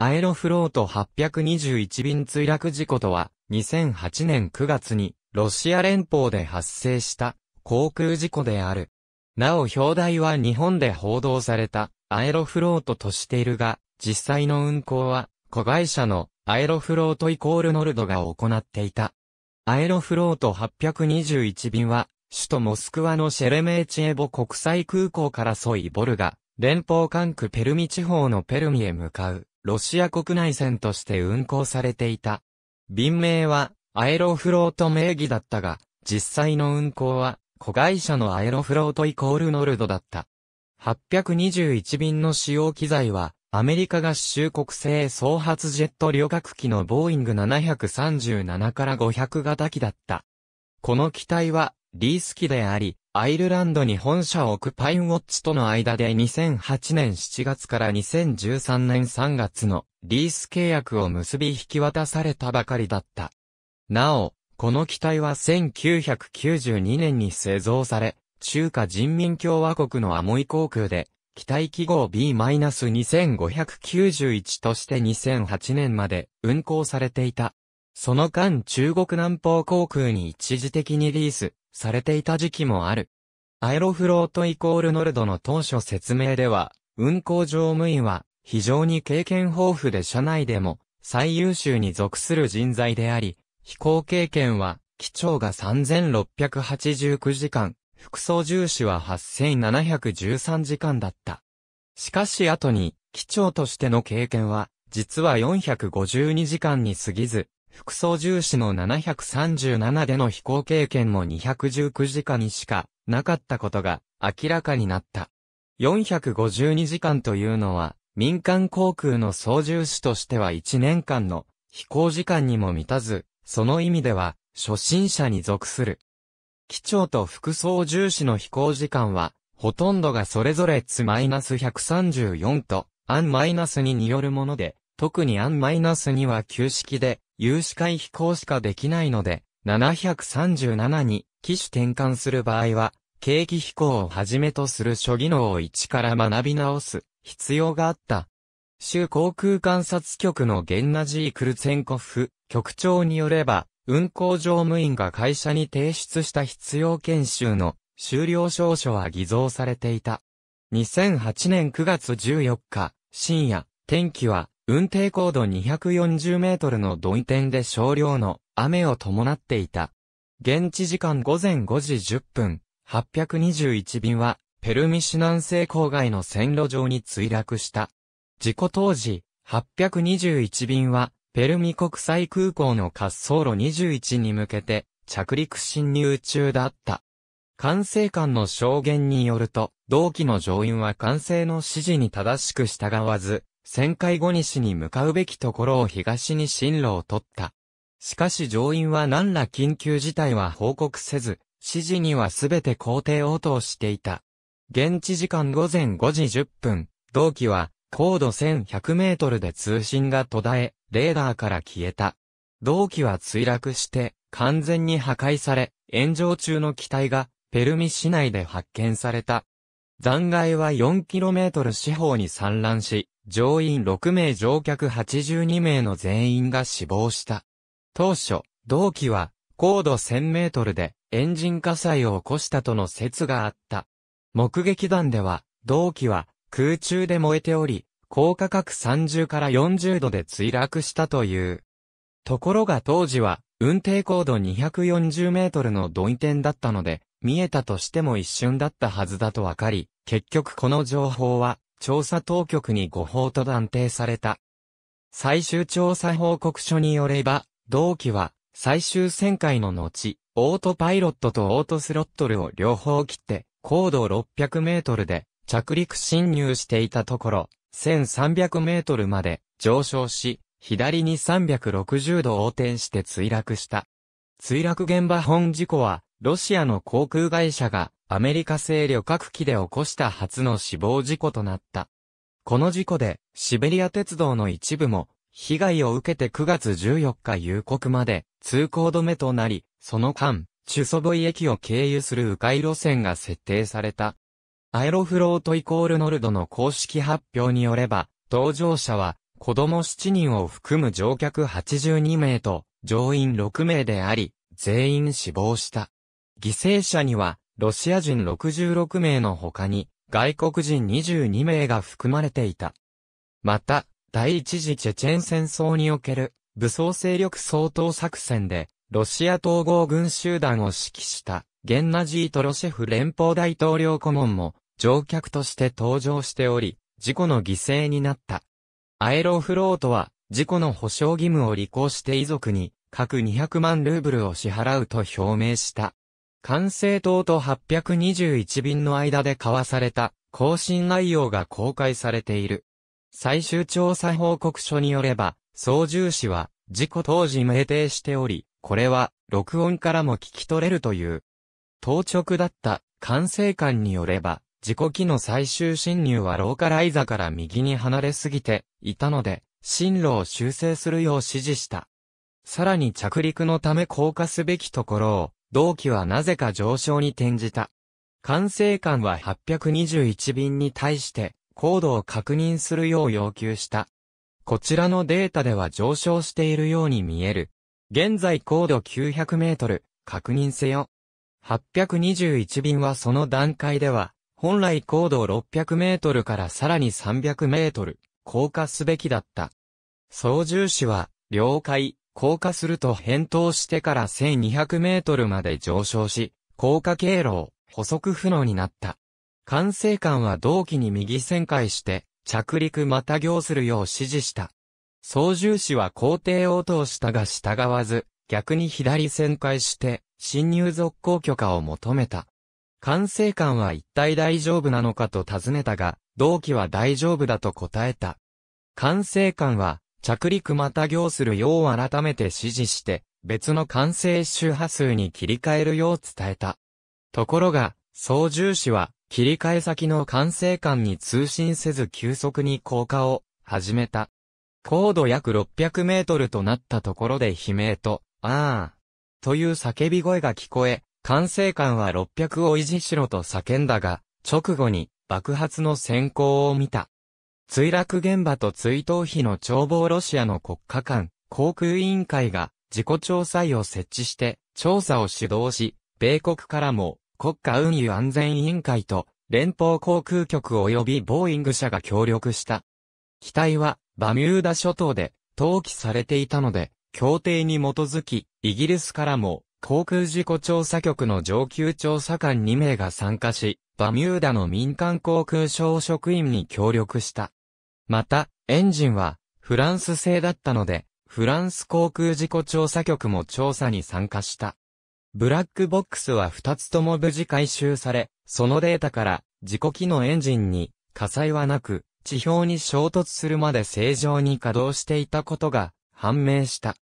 アエロフロート821便墜落事故とは、2008年9月に、ロシア連邦で発生した、航空事故である。なお表題は日本で報道された、アエロフロートとしているが、実際の運航は、子会社の、アエロフロートイコールノルドが行っていた。アエロフロート821便は、首都モスクワのシェレメーチエボ国際空港からソイボルが、連邦管区ペルミ地方のペルミへ向かう。ロシア国内線として運航されていた。便名は、アエロフロート名義だったが、実際の運航は、子会社のアエロフロートイコールノルドだった。821便の使用機材は、アメリカ合衆国製総発ジェット旅客機のボーイング737から500型機だった。この機体は、リース機であり、アイルランドに本社を置くパインウォッチとの間で2008年7月から2013年3月のリース契約を結び引き渡されたばかりだった。なお、この機体は1992年に製造され、中華人民共和国のアモイ航空で、機体記号 B-2591 として2008年まで運航されていた。その間中国南方航空に一時的にリースされていた時期もある。アエロフロートイコールノルドの当初説明では、運航乗務員は非常に経験豊富で社内でも最優秀に属する人材であり、飛行経験は機長が3689時間、副操縦士は8713時間だった。しかし後に、機長としての経験は、実は452時間に過ぎず、副操縦士の737での飛行経験も219時間にしかなかったことが明らかになった。452時間というのは民間航空の操縦士としては1年間の飛行時間にも満たず、その意味では初心者に属する。機長と副操縦士の飛行時間は、ほとんどがそれぞれツ -134 と、アン -2 によるもので、特にアン -2 は旧式で、有視会飛行しかできないので、737に機種転換する場合は、景気飛行をはじめとする諸技能を一から学び直す必要があった。州航空観察局のゲンナジー・クルツェンコフ局長によれば、運航乗務員が会社に提出した必要研修の終了証書は偽造されていた。2008年9月14日、深夜、天気は運転高度240メートルの土井点で少量の雨を伴っていた。現地時間午前5時10分、821便は、ペルミ市南西郊外の線路上に墜落した。事故当時、821便は、ペルミ国際空港の滑走路21に向けて、着陸侵入中だった。管制官の証言によると、同期の乗員は管制の指示に正しく従わず、旋回後西に向かうべきところを東に進路を取った。しかし上院は何ら緊急事態は報告せず、指示にはすべて肯定応答していた。現地時間午前5時10分、同期は高度1100メートルで通信が途絶え、レーダーから消えた。同期は墜落して完全に破壊され、炎上中の機体がペルミ市内で発見された。残骸は4トル四方に散乱し、乗員6名乗客82名の全員が死亡した。当初、同期は高度1000メートルでエンジン火災を起こしたとの説があった。目撃談では、同期は空中で燃えており、高価格30から40度で墜落したという。ところが当時は、運転高度240メートルの土移点だったので、見えたとしても一瞬だったはずだとわかり、結局この情報は調査当局に誤報と断定された。最終調査報告書によれば、同機は最終旋回の後、オートパイロットとオートスロットルを両方切って、高度600メートルで着陸侵入していたところ、1300メートルまで上昇し、左に360度横転して墜落した。墜落現場本事故は、ロシアの航空会社がアメリカ製旅客機で起こした初の死亡事故となった。この事故で、シベリア鉄道の一部も、被害を受けて9月14日夕刻まで通行止めとなり、その間、チュソボイ駅を経由する迂回路線が設定された。アエロフロートイコールノルドの公式発表によれば、搭乗者は子供7人を含む乗客82名と乗員6名であり、全員死亡した。犠牲者にはロシア人66名の他に、外国人22名が含まれていた。また、第一次チェチェン戦争における武装勢力相当作戦で、ロシア統合軍集団を指揮した、ゲンナジー・トロシェフ連邦大統領顧問も、乗客として登場しており、事故の犠牲になった。アエロフロートは、事故の保証義務を履行して遺族に、各200万ルーブルを支払うと表明した。管制塔と821便の間で交わされた更新内容が公開されている。最終調査報告書によれば、操縦士は事故当時酩酊しており、これは録音からも聞き取れるという。当直だった管制官によれば、事故機の最終侵入はローカライザから右に離れすぎていたので、進路を修正するよう指示した。さらに着陸のため降下すべきところを同期はなぜか上昇に転じた。管制官は821便に対して、高度を確認するよう要求した。こちらのデータでは上昇しているように見える。現在高度900メートル、確認せよ。821便はその段階では、本来高度600メートルからさらに300メートル、降下すべきだった。操縦士は、了解、降下すると返答してから1200メートルまで上昇し、降下経路を補足不能になった。管制官は同期に右旋回して、着陸また行するよう指示した。操縦士は工程応答したが従わず、逆に左旋回して、侵入続行許可を求めた。管制官は一体大丈夫なのかと尋ねたが、同期は大丈夫だと答えた。管制官は、着陸また行するよう改めて指示して、別の完成周波数に切り替えるよう伝えた。ところが、操縦士は、切り替え先の管制官に通信せず急速に降下を始めた。高度約600メートルとなったところで悲鳴と、ああ、という叫び声が聞こえ、管制官は600を維持しろと叫んだが、直後に爆発の先行を見た。墜落現場と追悼碑の眺望ロシアの国家間、航空委員会が事故調査委を設置して調査を主導し、米国からも国家運輸安全委員会と連邦航空局及びボーイング社が協力した。機体はバミューダ諸島で登記されていたので、協定に基づき、イギリスからも航空事故調査局の上級調査官2名が参加し、バミューダの民間航空省職員に協力した。また、エンジンは、フランス製だったので、フランス航空事故調査局も調査に参加した。ブラックボックスは2つとも無事回収され、そのデータから、事故機のエンジンに、火災はなく、地表に衝突するまで正常に稼働していたことが判明した。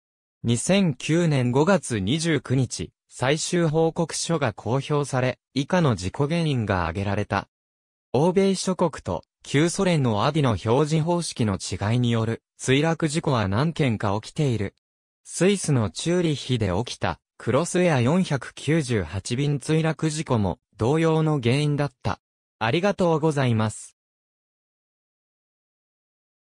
2009年5月29日、最終報告書が公表され、以下の事故原因が挙げられた。欧米諸国と旧ソ連のアディの表示方式の違いによる墜落事故は何件か起きている。スイスのチューリッヒで起きたクロスエア498便墜落事故も同様の原因だった。ありがとうございます。